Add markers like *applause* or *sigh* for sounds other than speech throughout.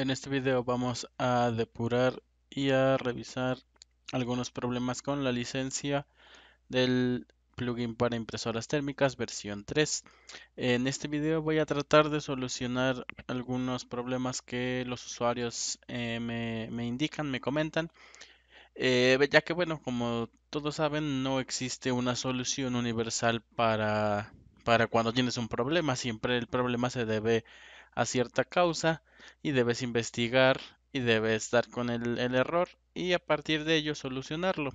En este video vamos a depurar y a revisar algunos problemas con la licencia del plugin para impresoras térmicas versión 3. En este video voy a tratar de solucionar algunos problemas que los usuarios eh, me, indican, me comentan. Eh, ya que bueno, como todos saben, no existe una solución universal para, para cuando tienes un problema. Siempre el problema se debe a cierta causa y debes investigar y debes dar con el, error y a partir de ello solucionarlo.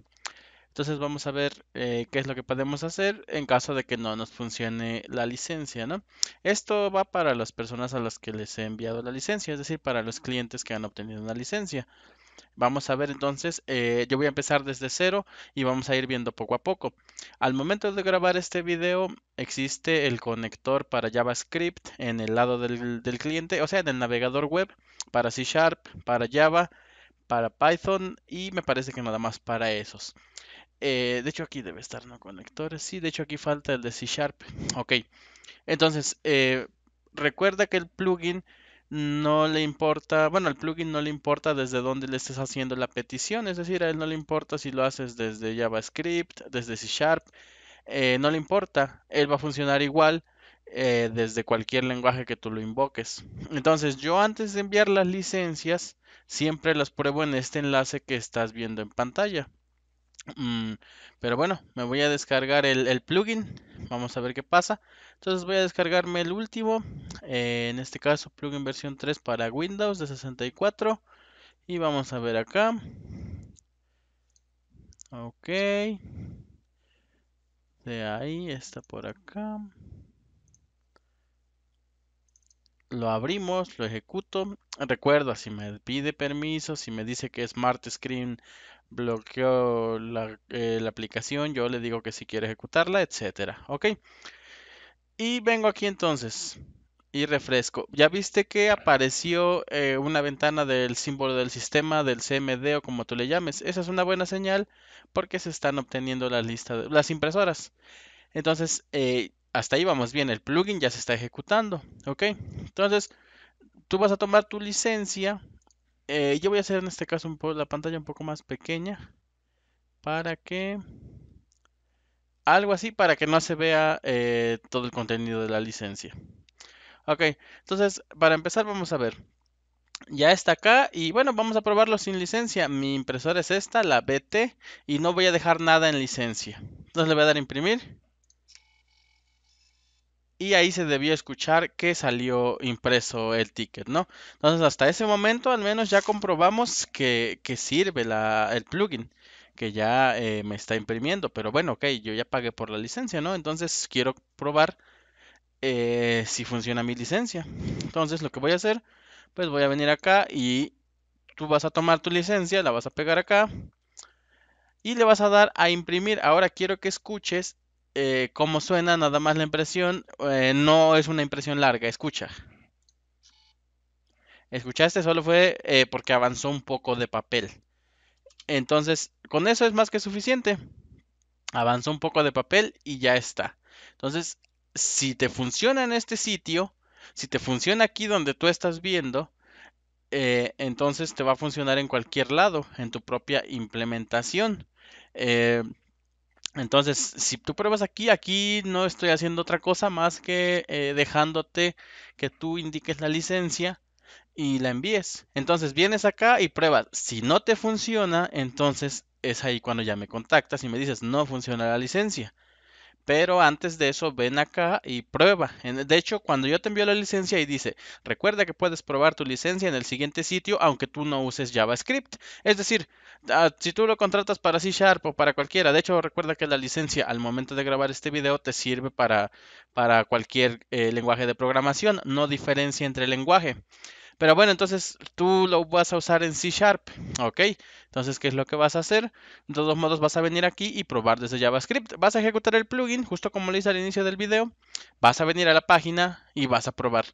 Entonces vamos a ver eh, qué es lo que podemos hacer en caso de que no nos funcione la licencia, ¿no? Esto va para las personas a las que les he enviado la licencia, es decir, para los clientes que han obtenido una licencia. Vamos a ver entonces, eh, yo voy a empezar desde cero y vamos a ir viendo poco a poco. Al momento de grabar este video existe el conector para JavaScript en el lado del, cliente, o sea, en el navegador web, para C Sharp, para Java, para Python y me parece que nada más para esos. Eh, de hecho aquí debe estar, ¿no? Conectores, sí, de hecho aquí falta el de C Sharp. Ok, entonces eh, recuerda que el plugin no le importa, bueno, al plugin no le importa desde dónde le estés haciendo la petición, es decir, a él no le importa si lo haces desde JavaScript, desde C Sharp, eh, no le importa, él va a funcionar igual eh, desde cualquier lenguaje que tú lo invoques. Entonces, yo antes de enviar las licencias, siempre las pruebo en este enlace que estás viendo en pantalla. Mm, pero bueno, me voy a descargar el, plugin. Vamos a ver qué pasa. Entonces voy a descargarme el último. Eh, en este caso, plugin versión 3 para Windows de 64. Y vamos a ver acá. Ok. De ahí está por acá. Lo abrimos, lo ejecuto. Recuerda, si me pide permiso, si me dice que es Smart Screen bloqueo eh, la, aplicación, yo le digo que si quiere ejecutarla, etcétera. Ok. Y vengo aquí entonces y refresco. Ya viste que apareció eh, una ventana del símbolo del sistema, del CMD o como tú le llames. Esa es una buena señal porque se están obteniendo las lista de, las impresoras. Entonces, eh, hasta ahí vamos bien. El plugin ya se está ejecutando. Ok. Entonces, tú vas a tomar tu licencia eh, yo voy a hacer en este caso la pantalla un poco más pequeña para que algo así para que no se vea eh, todo el contenido de la licencia. Ok, entonces para empezar vamos a ver. Ya está acá y bueno, vamos a probarlo sin licencia. Mi impresora es esta, la BT, y no voy a dejar nada en licencia. Entonces le voy a dar a imprimir y ahí se debió escuchar que salió impreso el ticket, ¿no? Entonces hasta ese momento al menos ya comprobamos que, que sirve el plugin que ya eh, me está imprimiendo, pero bueno, ok, yo ya pagué por la licencia, ¿no? Entonces quiero probar eh, si funciona mi licencia. Entonces lo que voy a hacer, pues voy a venir acá y tú vas a tomar tu licencia, la vas a pegar acá y le vas a dar a imprimir. Ahora quiero que escuches eh, ¿Cómo como suena nada más la impresión, eh, no es una impresión larga, escucha. Escuchaste, solo fue eh, porque avanzó un poco de papel. Entonces, con eso es más que suficiente. Avanzó un poco de papel y ya está. Entonces, si te funciona en este sitio, si te funciona aquí donde tú estás viendo, entonces te va a funcionar en cualquier lado, en tu propia implementación. Entonces, si tú pruebas aquí, aquí no estoy haciendo otra cosa más que eh, dejándote que tú indiques la licencia y la envíes. Entonces, vienes acá y pruebas. Si no te funciona, entonces es ahí cuando ya me contactas y me dices, no funciona la licencia. Pero antes de eso, ven acá y prueba. De hecho, cuando yo te envío la licencia y dice, recuerda que puedes probar tu licencia en el siguiente sitio, aunque tú no uses JavaScript. Es decir, ah, si tú lo contratas para C Sharp o para cualquiera, de hecho, recuerda que la licencia al momento de grabar este video te sirve para, para cualquier eh, lenguaje de programación, no diferencia entre lenguaje. Pero bueno, entonces tú lo vas a usar en C Sharp, ¿ok? Entonces, ¿qué es lo que vas a hacer? De todos modos, vas a venir aquí y probar desde JavaScript. Vas a ejecutar el plugin, justo como lo hice al inicio del video. Vas a venir a la página y vas a probar.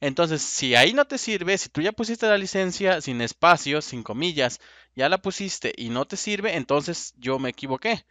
Entonces, si ahí no te sirve, si tú ya pusiste la licencia sin espacios, sin comillas, ya la pusiste y no te sirve, entonces yo me equivoqué.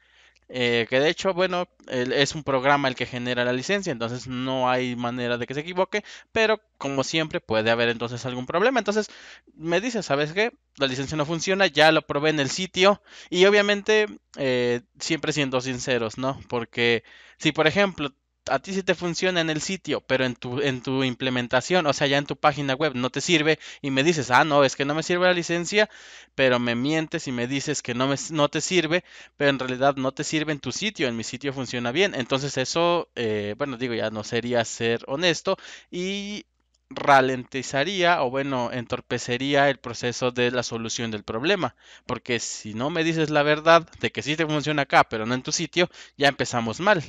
Eh, que de hecho, bueno, es un programa el que genera la licencia, entonces no hay manera de que se equivoque, pero como siempre puede haber entonces algún problema. Entonces me dice, ¿sabes qué? La licencia no funciona, ya lo probé en el sitio y obviamente eh, siempre siendo sinceros, ¿no? Porque si por ejemplo a ti sí te funciona en el sitio, pero en tu, en tu implementación, o sea, ya en tu página web no te sirve y me dices, ah, no, es que no me sirve la licencia, pero me mientes y me dices que no, me, no te sirve, pero en realidad no te sirve en tu sitio, en mi sitio funciona bien. Entonces eso, eh, bueno, digo, ya no sería ser honesto y ralentizaría o bueno, entorpecería el proceso de la solución del problema, porque si no me dices la verdad de que sí te funciona acá, pero no en tu sitio, ya empezamos mal.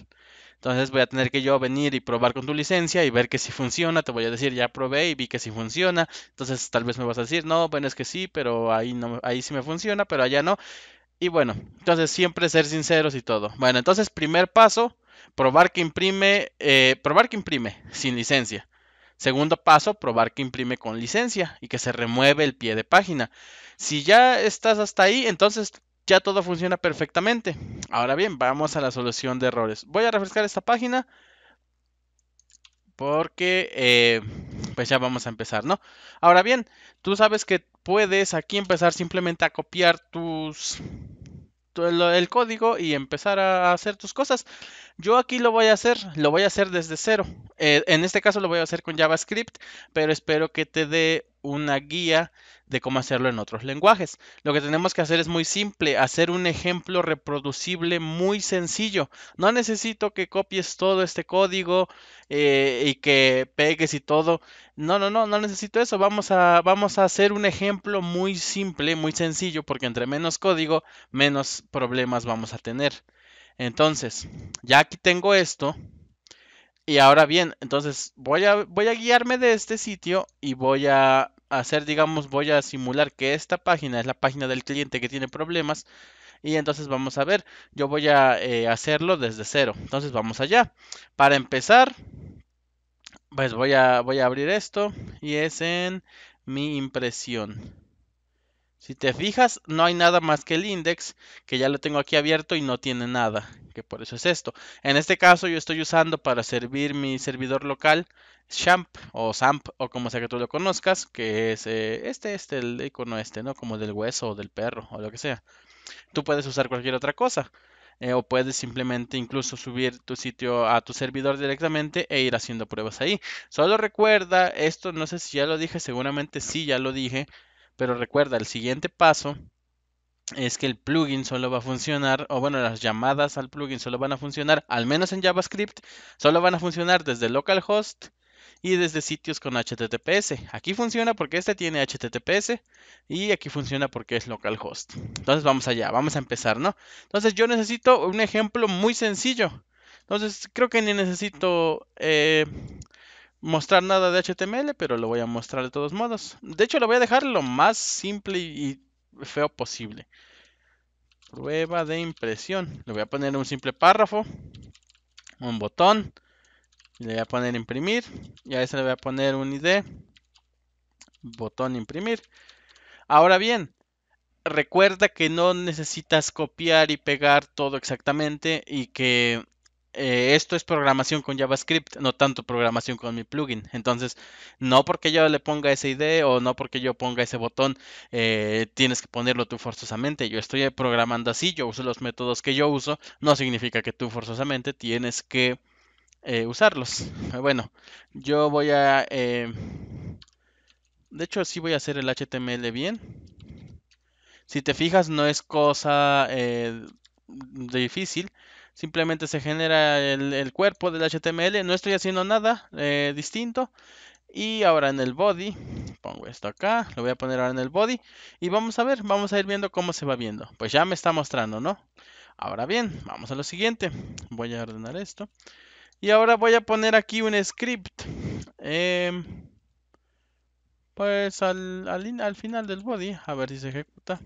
Entonces voy a tener que yo venir y probar con tu licencia y ver que si funciona. Te voy a decir, ya probé y vi que si funciona. Entonces tal vez me vas a decir, no, bueno, es que sí, pero ahí, no, ahí sí me funciona, pero allá no. Y bueno, entonces siempre ser sinceros y todo. Bueno, entonces primer paso, probar que imprime, eh, probar que imprime sin licencia. Segundo paso, probar que imprime con licencia y que se remueve el pie de página. Si ya estás hasta ahí, entonces ya todo funciona perfectamente. Ahora bien, vamos a la solución de errores. Voy a refrescar esta página porque eh, pues ya vamos a empezar, ¿no? Ahora bien, tú sabes que puedes aquí empezar simplemente a copiar tus el, código y empezar a hacer tus cosas. Yo aquí lo voy a hacer, lo voy a hacer desde cero. Eh, en este caso lo voy a hacer con JavaScript, pero espero que te dé una guía de cómo hacerlo en otros lenguajes. Lo que tenemos que hacer es muy simple, hacer un ejemplo reproducible muy sencillo. No necesito que copies todo este código eh, y que pegues y todo. No, no, no, no necesito eso. Vamos a, vamos a hacer un ejemplo muy simple, muy sencillo, porque entre menos código, menos problemas vamos a tener. Entonces, ya aquí tengo esto. Y ahora bien, entonces voy a, voy a guiarme de este sitio y voy a hacer, digamos, voy a simular que esta página es la página del cliente que tiene problemas. Y entonces vamos a ver, yo voy a eh, hacerlo desde cero. Entonces vamos allá. Para empezar, pues voy a, voy a abrir esto y es en mi impresión. Si te fijas, no hay nada más que el index, que ya lo tengo aquí abierto y no tiene nada, que por eso es esto. En este caso yo estoy usando para servir mi servidor local Shamp o SAMP o como sea que tú lo conozcas, que es eh, este, este, el icono este, ¿no? Como del hueso o del perro o lo que sea. Tú puedes usar cualquier otra cosa. Eh, o puedes simplemente incluso subir tu sitio a tu servidor directamente e ir haciendo pruebas ahí. Solo recuerda, esto no sé si ya lo dije, seguramente sí ya lo dije, pero recuerda, el siguiente paso es que el plugin solo va a funcionar, o bueno, las llamadas al plugin solo van a funcionar, al menos en JavaScript, solo van a funcionar desde localhost y desde sitios con HTTPS. Aquí funciona porque este tiene HTTPS y aquí funciona porque es localhost. Entonces vamos allá, vamos a empezar, ¿no? Entonces yo necesito un ejemplo muy sencillo. Entonces creo que ni necesito eh, mostrar nada de HTML, pero lo voy a mostrar de todos modos. De hecho, lo voy a dejar lo más simple y feo posible. Prueba de impresión. Le voy a poner un simple párrafo, un botón, le voy a poner imprimir y a ese le voy a poner un ID, botón imprimir. Ahora bien, recuerda que no necesitas copiar y pegar todo exactamente y que eh, esto es programación con JavaScript, no tanto programación con mi plugin. Entonces, no porque yo le ponga ese ID o no porque yo ponga ese botón, eh, tienes que ponerlo tú forzosamente. Yo estoy programando así, yo uso los métodos que yo uso, no significa que tú forzosamente tienes que eh, usarlos. *laughs* Bueno, yo voy a... de hecho, sí voy a hacer el HTML bien. Si te fijas, no es cosa difícil simplemente se genera el, cuerpo del HTML, no estoy haciendo nada eh, distinto. Y ahora en el body, pongo esto acá, lo voy a poner ahora en el body y vamos a ver, vamos a ir viendo cómo se va viendo. Pues ya me está mostrando, ¿no? Ahora bien, vamos a lo siguiente. Voy a ordenar esto. Y ahora voy a poner aquí un script. Em, pues al final del body, a ver si se ejecuta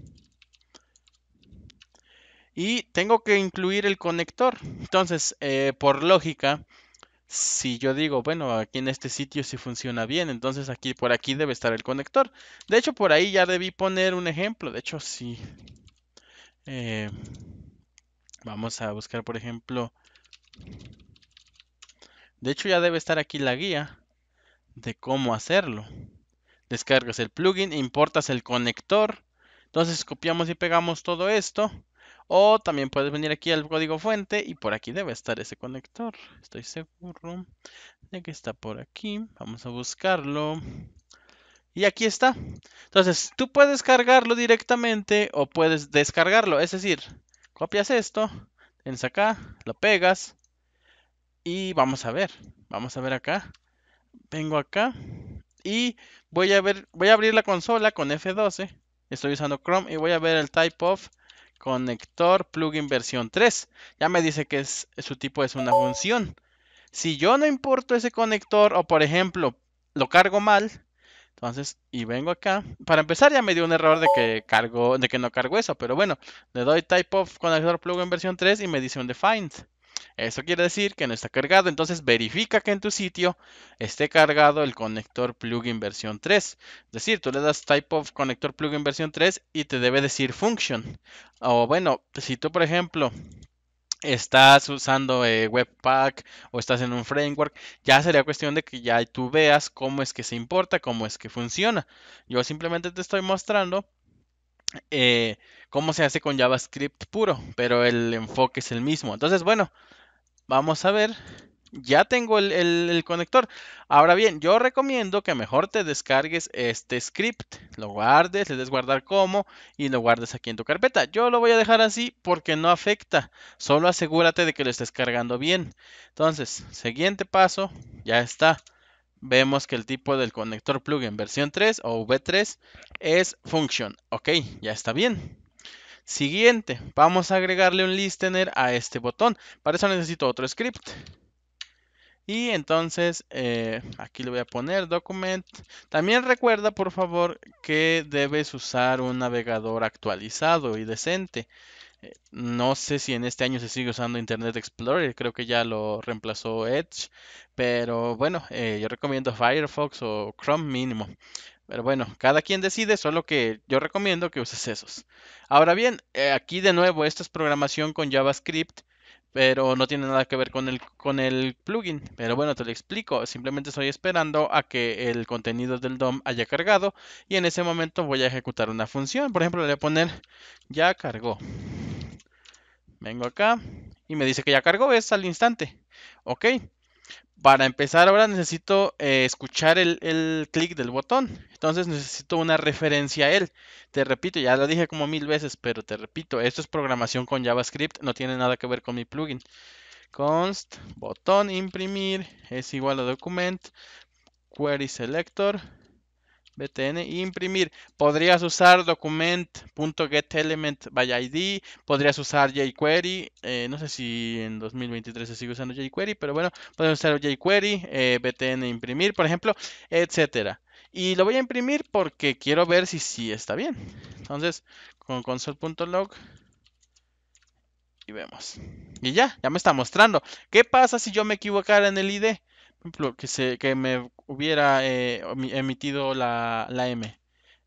y tengo que incluir el conector. Entonces, eh, por lógica, si yo digo, bueno, aquí en este sitio sí funciona bien, entonces aquí por aquí debe estar el conector. De hecho, por ahí ya debí poner un ejemplo. De hecho, sí. Eh, vamos a buscar, por ejemplo. De hecho, ya debe estar aquí la guía de cómo hacerlo. Descargas el plugin, importas el conector. Entonces copiamos y pegamos todo esto. O también puedes venir aquí al código fuente y por aquí debe estar ese conector. Estoy seguro de que está por aquí. Vamos a buscarlo. Y aquí está. Entonces, tú puedes cargarlo directamente o puedes descargarlo. Es decir, copias esto, tienes acá, lo pegas y vamos a ver. Vamos a ver acá. Vengo acá y voy a ver, voy a abrir la consola con F12. Estoy usando Chrome y voy a ver el type of Conector plugin versión 3. Ya me dice que es, su tipo es una función. Si yo no importo ese conector o por ejemplo lo cargo mal, entonces y vengo acá. Para empezar ya me dio un error de que cargo, de que no cargo eso, pero bueno, le doy type of conector plugin versión 3 y me dice un defined. Eso quiere decir que no está cargado, entonces verifica que en tu sitio esté cargado el conector plugin versión 3. Es decir, tú le das type of conector plugin versión 3 y te debe decir function. O bueno, si tú por ejemplo estás usando eh, Webpack o estás en un framework, ya sería cuestión de que ya tú veas cómo es que se importa, cómo es que funciona. Yo simplemente te estoy mostrando eh, cómo se hace con JavaScript puro, pero el enfoque es el mismo. Entonces, bueno, vamos a ver. Ya tengo el, el, conector. Ahora bien, yo recomiendo que mejor te descargues este script, lo guardes, le des guardar como y lo guardes aquí en tu carpeta. Yo lo voy a dejar así porque no afecta. Solo asegúrate de que lo estés cargando bien. Entonces, siguiente paso, ya está vemos que el tipo del conector plugin versión 3 o V3 es function. Ok, ya está bien. Siguiente, vamos a agregarle un listener a este botón. Para eso necesito otro script. Y entonces eh, aquí le voy a poner document. También recuerda por favor que debes usar un navegador actualizado y decente. Eh, no sé si en este año se sigue usando Internet Explorer, creo que ya lo reemplazó Edge, pero bueno, eh, yo recomiendo Firefox o Chrome mínimo. Pero bueno, cada quien decide, solo que yo recomiendo que uses esos. Ahora bien, eh, aquí de nuevo, Esto es programación con JavaScript, pero no tiene nada que ver con el, con el plugin. Pero bueno, te lo explico. Simplemente estoy esperando a que el contenido del DOM haya cargado y en ese momento voy a ejecutar una función. Por ejemplo, le voy a poner ya cargó. Vengo acá y me dice que ya cargó, es al instante. Ok. Para empezar ahora necesito eh, escuchar el, el clic del botón. Entonces necesito una referencia a él. Te repito, ya lo dije como mil veces, pero te repito, esto es programación con JavaScript, no tiene nada que ver con mi plugin. Const, botón imprimir, es igual a document, query selector, btn imprimir. Podrías usar document.getElementById, by ID, podrías usar jQuery, eh, no sé si en 2023 se sigue usando jQuery, pero bueno, podemos usar jQuery, btn eh, e imprimir, por ejemplo, etcétera. Y lo voy a imprimir porque quiero ver si sí está bien. Entonces, con console.log y vemos. Y ya, ya me está mostrando. ¿Qué pasa si yo me equivocara en el ID? ejemplo, que, se, que me hubiera eh, emitido la, la M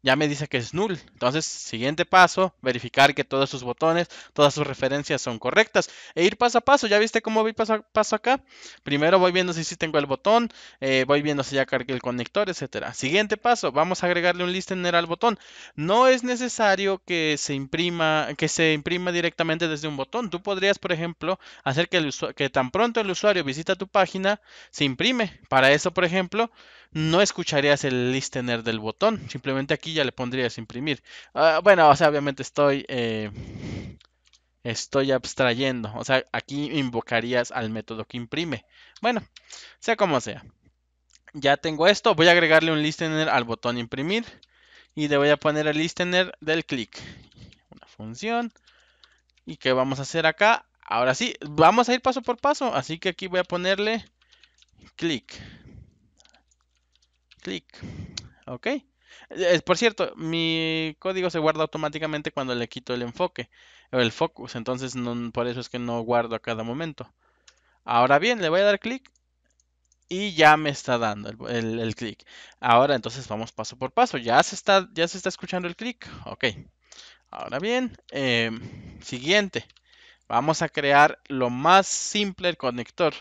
ya me dice que es null. Entonces, siguiente paso, verificar que todos sus botones, todas sus referencias son correctas e ir paso a paso. ¿Ya viste cómo voy paso a paso acá? Primero voy viendo si sí tengo el botón, eh, voy viendo si ya cargué el conector, etcétera. Siguiente paso, vamos a agregarle un listener al botón. No es necesario que se imprima, que se imprima directamente desde un botón. Tú podrías, por ejemplo, hacer que, que tan pronto el usuario visita tu página, se imprime. Para eso, por ejemplo, no escucharías el listener del botón. Simplemente aquí ya le pondrías imprimir. Ah, bueno, o sea, obviamente estoy. Eh, estoy abstrayendo. O sea, aquí invocarías al método que imprime. Bueno, sea como sea. Ya tengo esto. Voy a agregarle un listener al botón imprimir. Y le voy a poner el listener del clic. Una función. ¿Y qué vamos a hacer acá? Ahora sí, vamos a ir paso por paso. Así que aquí voy a ponerle clic clic. Ok. Por cierto, mi código se guarda automáticamente cuando le quito el enfoque o el focus, entonces por eso es que no guardo a cada momento. Ahora bien, le voy a dar clic y ya me está dando el, clic. Ahora entonces vamos paso por paso. Ya se está, ya se está escuchando el clic. Ok. Ahora bien, em, siguiente. Vamos a crear lo más simple el conector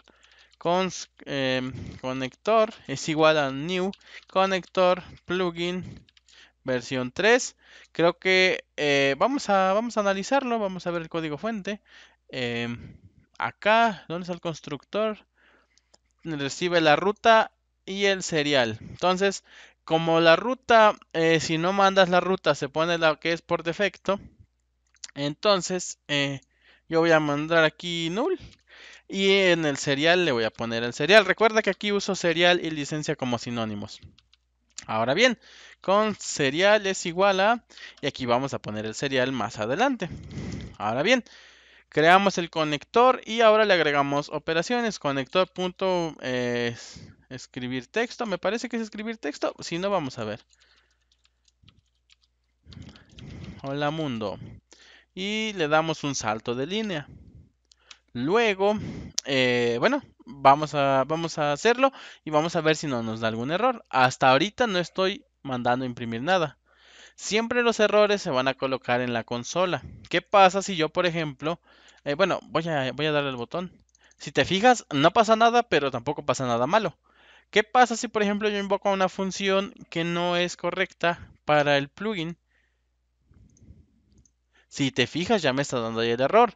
con, em, conector es igual a new conector plugin versión 3. Creo que eh, vamos, a, vamos a analizarlo, vamos a ver el código fuente. Em, acá, donde está el constructor, recibe la ruta y el serial. Entonces, como la ruta, eh, si no mandas la ruta, se pone la que es por defecto. Entonces, eh, yo voy a mandar aquí null y en el serial le voy a poner el serial. Recuerda que aquí uso serial y licencia como sinónimos. Ahora bien, con serial es igual a... Y aquí vamos a poner el serial más adelante. Ahora bien, creamos el conector y ahora le agregamos operaciones. Conector punto, eh, escribir texto. Me parece que es escribir texto. Si no, vamos a ver. Hola mundo. Y le damos un salto de línea. Luego, eh, bueno, vamos a, vamos a hacerlo y vamos a ver si no nos da algún error. Hasta ahorita no estoy mandando imprimir nada. Siempre los errores se van a colocar en la consola. ¿Qué pasa si yo, por ejemplo, eh, bueno, voy a, voy a darle el botón. Si te fijas, no pasa nada, pero tampoco pasa nada malo. ¿Qué pasa si, por ejemplo, yo invoco una función que no es correcta para el plugin? Si te fijas, ya me está dando ahí el error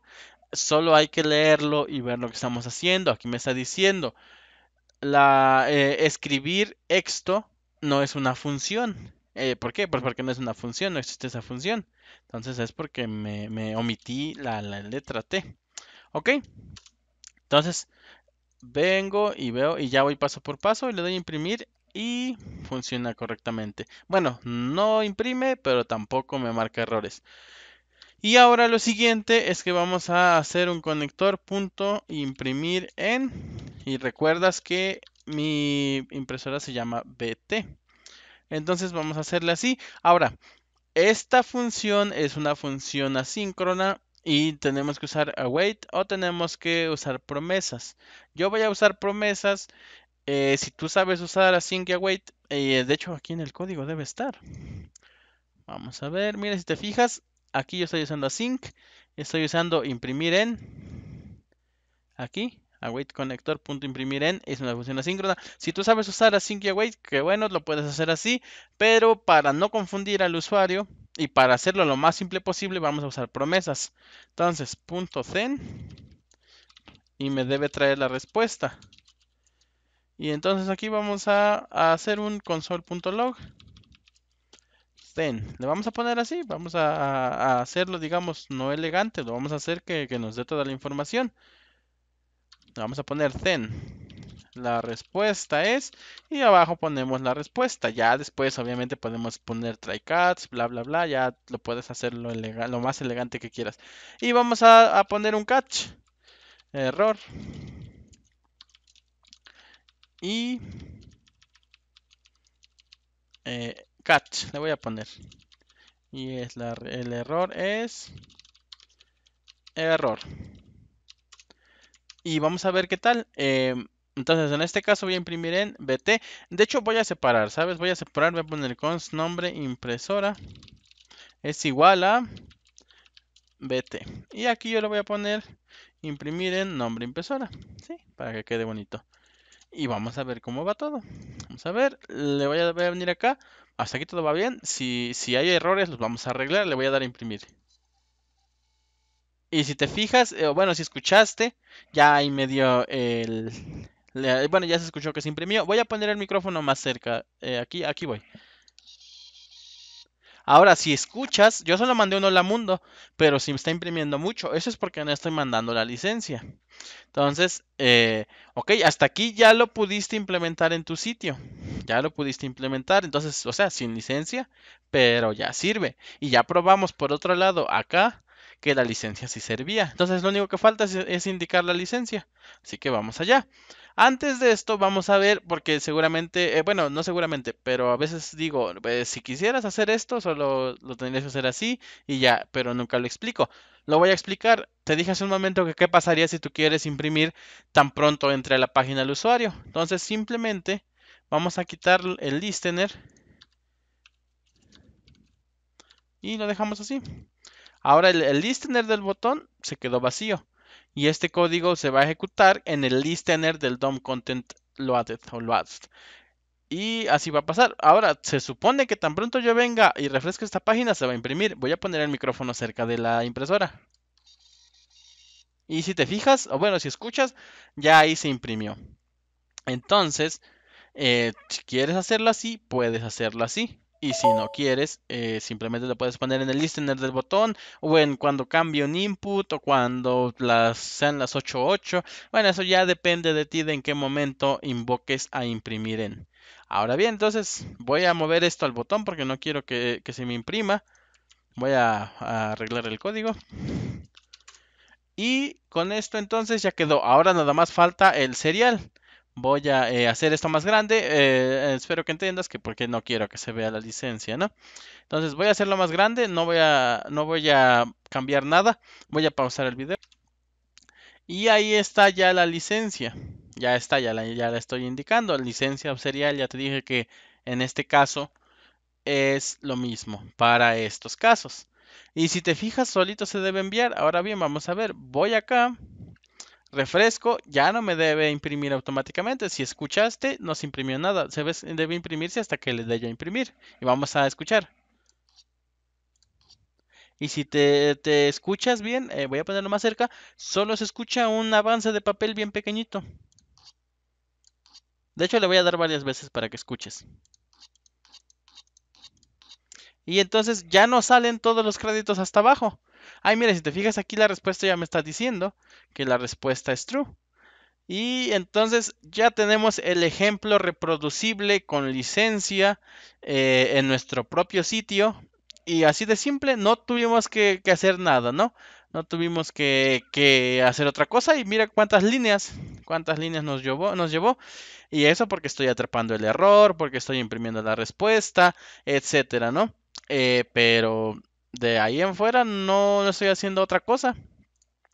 solo hay que leerlo y ver lo que estamos haciendo. Aquí me está diciendo, la, eh, escribir esto no es una función. Eh, ¿Por qué? Pues porque no es una función, no existe esa función. Entonces es porque me, omití la, la, letra T. Ok. Entonces vengo y veo y ya voy paso por paso y le doy a imprimir y funciona correctamente. Bueno, no imprime, pero tampoco me marca errores. Y ahora lo siguiente es que vamos a hacer un conector punto imprimir en. Y recuerdas que mi impresora se llama BT. Entonces vamos a hacerle así. Ahora, esta función es una función asíncrona y tenemos que usar await o tenemos que usar promesas. Yo voy a usar promesas. Eh, si tú sabes usar async await, eh, de hecho aquí en el código debe estar. Vamos a ver, mira, si te fijas, Aquí yo estoy usando async, Estoy usando imprimir en. Aquí. Await conector en es una función asíncrona. Si tú sabes usar async y await, que bueno, lo puedes hacer así, pero para no confundir al usuario y para hacerlo lo más simple posible, vamos a usar promesas. Entonces, punto zen y me debe traer la respuesta. Y entonces aquí vamos a, a hacer un console.log. Zen. le vamos a poner así, vamos a, hacerlo, digamos, no elegante, lo vamos a hacer que, nos dé toda la información. Le vamos a poner Zen. La respuesta es, y abajo ponemos la respuesta. Ya después, obviamente, podemos poner try cats, bla, bla, bla. Ya lo puedes hacer lo, lo más elegante que quieras. Y vamos a, a poner un catch. Error. Y eh, le voy a poner. Y es el error es error. Y vamos a ver qué tal. Em, entonces, en este caso voy a imprimir en BT. De hecho, voy a separar, ¿sabes? Voy a separar, voy a poner const nombre impresora. Es igual a BT. Y aquí yo le voy a poner imprimir en nombre impresora. ¿Sí? Para que quede bonito. Y vamos a ver cómo va todo. Vamos a ver, le voy a venir acá. Hasta aquí todo va bien. Si, si hay errores, los vamos a arreglar. Le voy a dar a imprimir. Y si te fijas, eh, bueno, si escuchaste, ya ahí medio el... bueno, ya se escuchó que se imprimió. Voy a poner el micrófono más cerca. Eh, aquí, aquí voy. Ahora, si escuchas, yo solo mandé un hola mundo, pero si me está imprimiendo mucho, eso es porque no estoy mandando la licencia. Entonces, eh, ok, hasta aquí ya lo pudiste implementar en tu sitio. Ya lo pudiste implementar, entonces, o sea, sin licencia, pero ya sirve. Y ya probamos por otro lado acá que la licencia sí servía. Entonces lo único que falta es, indicar la licencia. Así que vamos allá. Antes de esto vamos a ver, porque seguramente, eh, bueno, no seguramente, pero a veces digo, pues, si quisieras hacer esto, solo lo tendrías que hacer así y ya, pero nunca lo explico. Lo voy a explicar. Te dije hace un momento que qué pasaría si tú quieres imprimir tan pronto entre la página del usuario. Entonces simplemente vamos a quitar el listener y lo dejamos así. Ahora el, listener del botón se quedó vacío y este código se va a ejecutar en el listener del DOM content loaded o loaded. Y así va a pasar. Ahora, se supone que tan pronto yo venga y refresque esta página, se va a imprimir. Voy a poner el micrófono cerca de la impresora. Y si te fijas, o bueno, si escuchas, ya ahí se imprimió. Entonces, eh, si quieres hacerlo así, puedes hacerlo así. Y si no quieres, eh, simplemente lo puedes poner en el listener del botón o en cuando cambie un input o cuando las, sean las 8.8. Bueno, eso ya depende de ti de en qué momento invoques a imprimir en. Ahora bien, entonces voy a mover esto al botón porque no quiero que, se me imprima. Voy a arreglar el código. Y con esto entonces ya quedó. Ahora nada más falta el serial voy a eh, hacer esto más grande. Eh, espero que entiendas que porque no quiero que se vea la licencia, ¿no? Entonces voy a hacerlo más grande, no voy a, no voy a cambiar nada. Voy a pausar el video. Y ahí está ya la licencia. Ya está, ya la, ya la estoy indicando. Licencia serial, ya te dije que en este caso es lo mismo para estos casos. Y si te fijas, solito se debe enviar. Ahora bien, vamos a ver. Voy acá. Refresco ya no me debe imprimir automáticamente. Si escuchaste, no se imprimió nada. Se debe imprimirse hasta que le dé yo imprimir. Y vamos a escuchar. Y si te, escuchas bien, eh, voy a ponerlo más cerca, solo se escucha un avance de papel bien pequeñito. De hecho, le voy a dar varias veces para que escuches. Y entonces ya no salen todos los créditos hasta abajo. Ay, mira, si te fijas aquí la respuesta ya me está diciendo que la respuesta es true. Y entonces ya tenemos el ejemplo reproducible con licencia eh, en nuestro propio sitio. Y así de simple, no tuvimos que, hacer nada, ¿no? No tuvimos que, hacer otra cosa. Y mira cuántas líneas, cuántas líneas nos llevó, nos llevó. Y eso porque estoy atrapando el error, porque estoy imprimiendo la respuesta, etcétera, ¿no? Eh, pero de ahí en fuera no estoy haciendo otra cosa.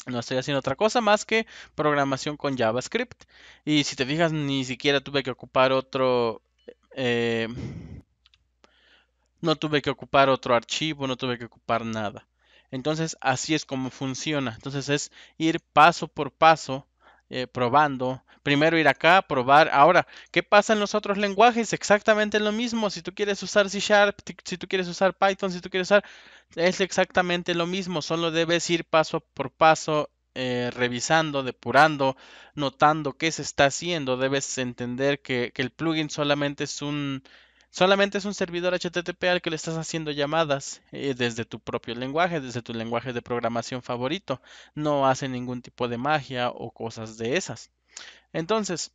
No estoy haciendo otra cosa más que programación con JavaScript. Y si te fijas, ni siquiera tuve que ocupar otro... Eh, no tuve que ocupar otro archivo, no tuve que ocupar nada. Entonces, así es como funciona. Entonces, es ir paso por paso eh, probando. Primero ir acá, probar. Ahora, ¿qué pasa en los otros lenguajes? Exactamente lo mismo. Si tú quieres usar C Sharp, si tú quieres usar Python, si tú quieres usar... Es exactamente lo mismo. Solo debes ir paso por paso eh, revisando, depurando, notando qué se está haciendo. Debes entender que el plugin solamente es un Solamente es un servidor HTTP al que le estás haciendo llamadas eh, desde tu propio lenguaje, desde tu lenguaje de programación favorito. No hace ningún tipo de magia o cosas de esas. Entonces,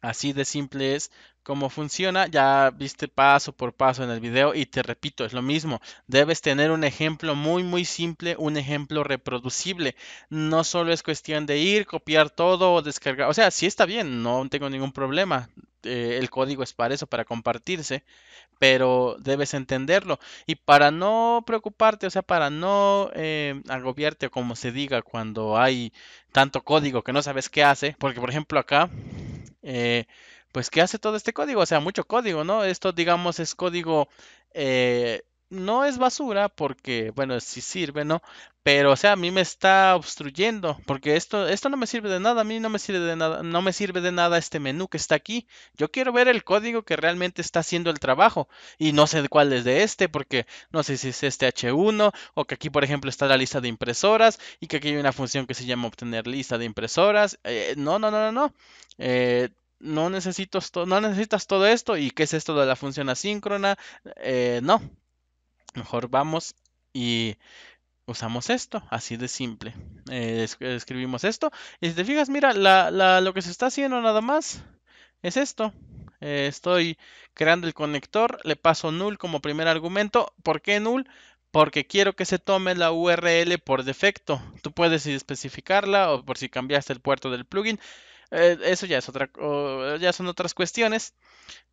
así de simple es cómo funciona. Ya viste paso por paso en el video y te repito, es lo mismo. Debes tener un ejemplo muy, muy simple, un ejemplo reproducible. No solo es cuestión de ir, copiar todo o descargar. O sea, sí está bien, no tengo ningún problema. Eh, el código es para eso, para compartirse, pero debes entenderlo. Y para no preocuparte, o sea, para no eh, agobiarte, como se diga, cuando hay tanto código que no sabes qué hace, porque por ejemplo acá, eh, pues, ¿qué hace todo este código? O sea, mucho código, ¿no? Esto, digamos, es código eh, no es basura porque, bueno, si sirve, ¿no? Pero, o sea, a mí me está obstruyendo porque esto, esto no me sirve de nada, a mí no me sirve de nada, no me sirve de nada este menú que está aquí. Yo quiero ver el código que realmente está haciendo el trabajo y no sé cuál es de este porque no sé si es este H1 o que aquí, por ejemplo, está la lista de impresoras y que aquí hay una función que se llama obtener lista de impresoras. no, no, no, no, no. no necesitas, no necesitas todo esto y qué es esto de la función asíncrona, no, Mejor vamos y usamos esto, así de simple. Eh, escribimos esto. Y si te fijas, mira, lo que se está haciendo nada más es esto. Eh, estoy creando el conector, le paso null como primer argumento. ¿Por qué null? Porque quiero que se tome la URL por defecto. Tú puedes especificarla o por si cambiaste el puerto del plugin. Eh, eso ya es otra, ya son otras cuestiones.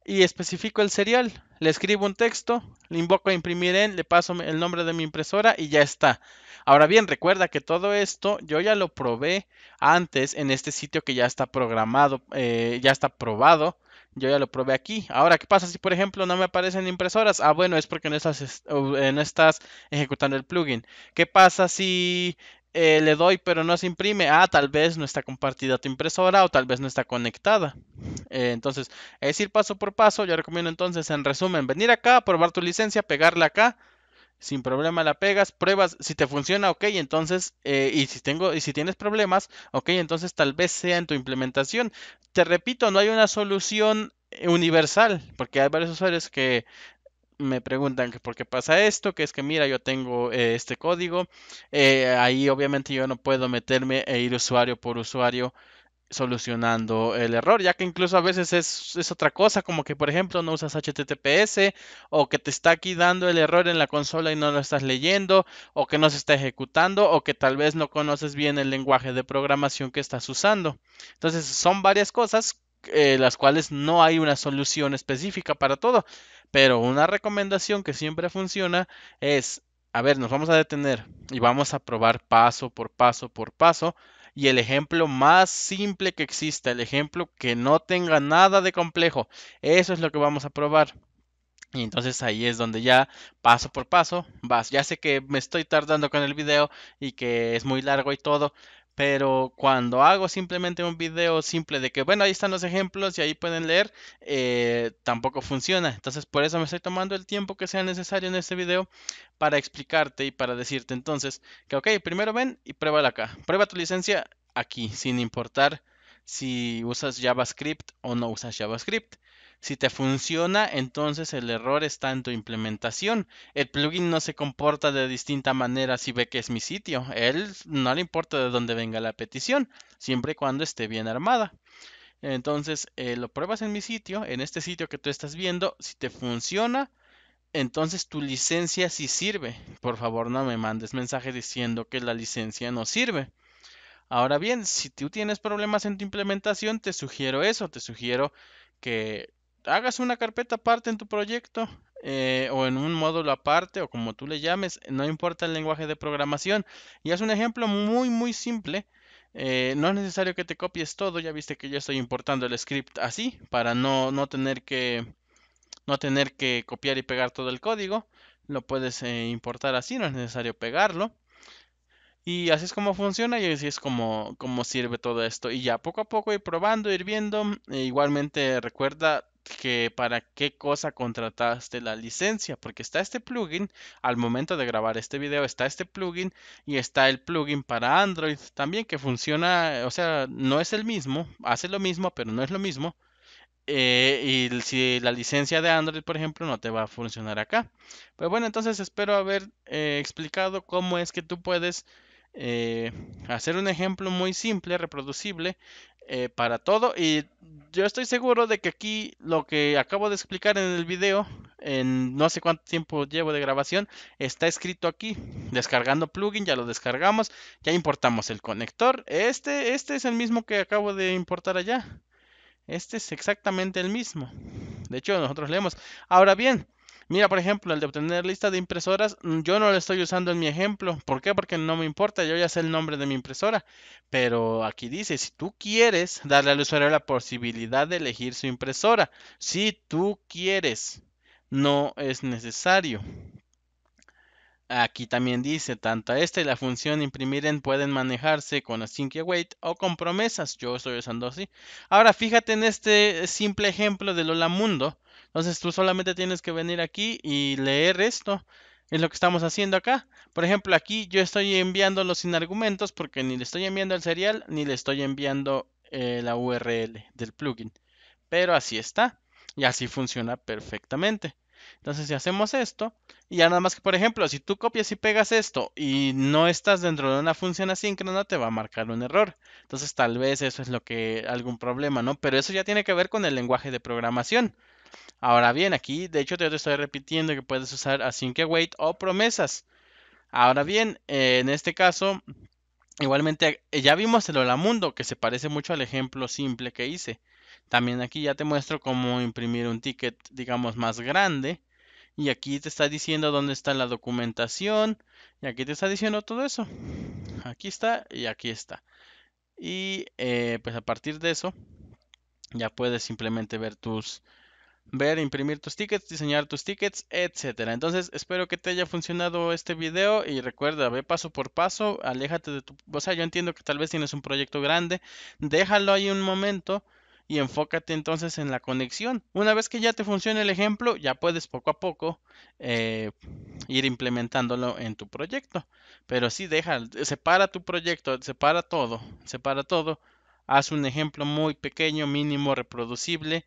Y especifico el serial, le escribo un texto, le invoco a imprimir en, le paso el nombre de mi impresora y ya está. Ahora bien, recuerda que todo esto yo ya lo probé antes en este sitio que ya está programado, eh, ya está probado. Yo ya lo probé aquí. Ahora, ¿qué pasa si, por ejemplo, no me aparecen impresoras? Ah, bueno, es porque no estás, eh, no estás ejecutando el plugin. ¿Qué pasa si eh, le doy pero no se imprime, ah, tal vez no está compartida tu impresora o tal vez no está conectada. Eh, entonces, es ir paso por paso, yo recomiendo entonces, en resumen, venir acá, probar tu licencia, pegarla acá, sin problema la pegas, pruebas, si te funciona, ok, entonces, eh, y, si tengo, y si tienes problemas, ok, entonces tal vez sea en tu implementación. Te repito, no hay una solución universal, porque hay varios usuarios que me preguntan que por qué pasa esto, que es que mira, yo tengo eh, este código, eh, ahí obviamente yo no puedo meterme e ir usuario por usuario solucionando el error, ya que incluso a veces es, es, otra cosa, como que por ejemplo no usas HTTPS o que te está aquí dando el error en la consola y no lo estás leyendo o que no se está ejecutando o que tal vez no conoces bien el lenguaje de programación que estás usando. Entonces son varias cosas eh, las cuales no hay una solución específica para todo. Pero una recomendación que siempre funciona es, a ver, nos vamos a detener y vamos a probar paso por paso por paso. Y el ejemplo más simple que exista, el ejemplo que no tenga nada de complejo, eso es lo que vamos a probar. Y entonces ahí es donde ya paso por paso vas. Ya sé que me estoy tardando con el video y que es muy largo y todo, pero cuando hago simplemente un video simple de que, bueno, ahí están los ejemplos y ahí pueden leer, eh, tampoco funciona. Entonces, por eso me estoy tomando el tiempo que sea necesario en este video para explicarte y para decirte entonces que, ok, primero ven y pruébala acá. Prueba tu licencia aquí, sin importar si usas JavaScript o no usas JavaScript. Si te funciona, entonces el error está en tu implementación. El plugin no se comporta de distinta manera si ve que es mi sitio. Él no le importa de dónde venga la petición, siempre y cuando esté bien armada. Entonces eh, lo pruebas en mi sitio, en este sitio que tú estás viendo. Si te funciona, entonces tu licencia sí sirve. Por favor, no me mandes mensaje diciendo que la licencia no sirve. Ahora bien, si tú tienes problemas en tu implementación, te sugiero eso, te sugiero que hagas una carpeta aparte en tu proyecto eh, o en un módulo aparte o como tú le llames, no importa el lenguaje de programación. Y es un ejemplo muy, muy simple. Eh, no es necesario que te copies todo, ya viste que yo estoy importando el script así para no, no tener que no tener que copiar y pegar todo el código. Lo puedes eh, importar así, no es necesario pegarlo. Y así es como funciona y así es como, sirve todo esto. Y ya poco a poco ir probando, ir viendo. E igualmente recuerda que para qué cosa contrataste la licencia, porque está este plugin, al momento de grabar este video está este plugin y está el plugin para Android también que funciona, o sea, no es el mismo, hace lo mismo, pero no es lo mismo. Eh, y si la licencia de Android, por ejemplo, no te va a funcionar acá. Pero bueno, entonces espero haber eh, explicado cómo es que tú puedes eh, hacer un ejemplo muy simple, reproducible eh, para todo. Y yo estoy seguro de que aquí lo que acabo de explicar en el video, en no sé cuánto tiempo llevo de grabación, está escrito aquí. Descargando plugin, ya lo descargamos, ya importamos el conector. Este, este es el mismo que acabo de importar allá. Este es exactamente el mismo. De hecho, nosotros leemos. Ahora bien, Mira, por ejemplo, el de obtener lista de impresoras, mm, yo no lo estoy usando en mi ejemplo. ¿Por qué? Porque no me importa, yo ya sé el nombre de mi impresora. Pero aquí dice, si tú quieres darle al usuario la posibilidad de elegir su impresora, si tú quieres, no es necesario. Aquí también dice, tanto esta y la función imprimir en pueden manejarse con async await o con promesas. Yo estoy usando así. Ahora, fíjate en este simple ejemplo del Hola Mundo. Entonces tú solamente tienes que venir aquí y leer esto. Es lo que estamos haciendo acá. Por ejemplo, aquí yo estoy enviándolo sin argumentos porque ni le estoy enviando el serial ni le estoy enviando eh, la URL del plugin. Pero así está. Y así funciona perfectamente. Entonces, si hacemos esto, y ya nada más que, por ejemplo, si tú copias y pegas esto y no estás dentro de una función asíncrona, te va a marcar un error. Entonces, tal vez eso es lo que algún problema, ¿no? Pero eso ya tiene que ver con el lenguaje de programación. Ahora bien, aquí de hecho te estoy repitiendo que puedes usar async await o promesas. Ahora bien, eh, en este caso, igualmente eh, ya vimos el hola mundo que se parece mucho al ejemplo simple que hice. También aquí ya te muestro cómo imprimir un ticket, digamos, más grande. Y aquí te está diciendo dónde está la documentación. Y aquí te está diciendo todo eso. Aquí está y aquí está. Y eh, pues a partir de eso, ya puedes simplemente ver tus, ver, imprimir tus tickets, diseñar tus tickets, etcétera. Entonces, espero que te haya funcionado este video y recuerda, ve paso por paso, aléjate de tu, o sea, yo entiendo que tal vez tienes un proyecto grande, déjalo ahí un momento y enfócate entonces en la conexión. Una vez que ya te funcione el ejemplo, ya puedes poco a poco eh, ir implementándolo en tu proyecto. Pero sí, deja, separa tu proyecto, separa todo, separa todo. Haz un ejemplo muy pequeño, mínimo, reproducible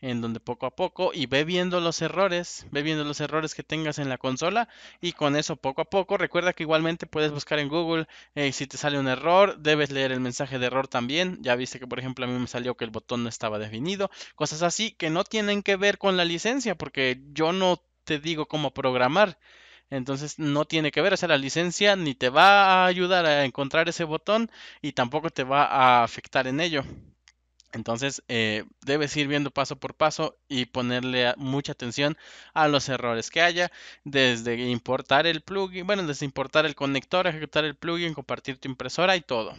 en donde poco a poco y ve viendo los errores, ve viendo los errores que tengas en la consola y con eso poco a poco, recuerda que igualmente puedes buscar en Google eh, si te sale un error, debes leer el mensaje de error también, ya viste que por ejemplo a mí me salió que el botón no estaba definido, cosas así que no tienen que ver con la licencia porque yo no te digo cómo programar. Entonces no tiene que ver, o sea, la licencia ni te va a ayudar a encontrar ese botón y tampoco te va a afectar en ello. Entonces, eh, debes ir viendo paso por paso y ponerle mucha atención a los errores que haya, desde importar el plugin, bueno, desde importar el conector, ejecutar el plugin, compartir tu impresora y todo.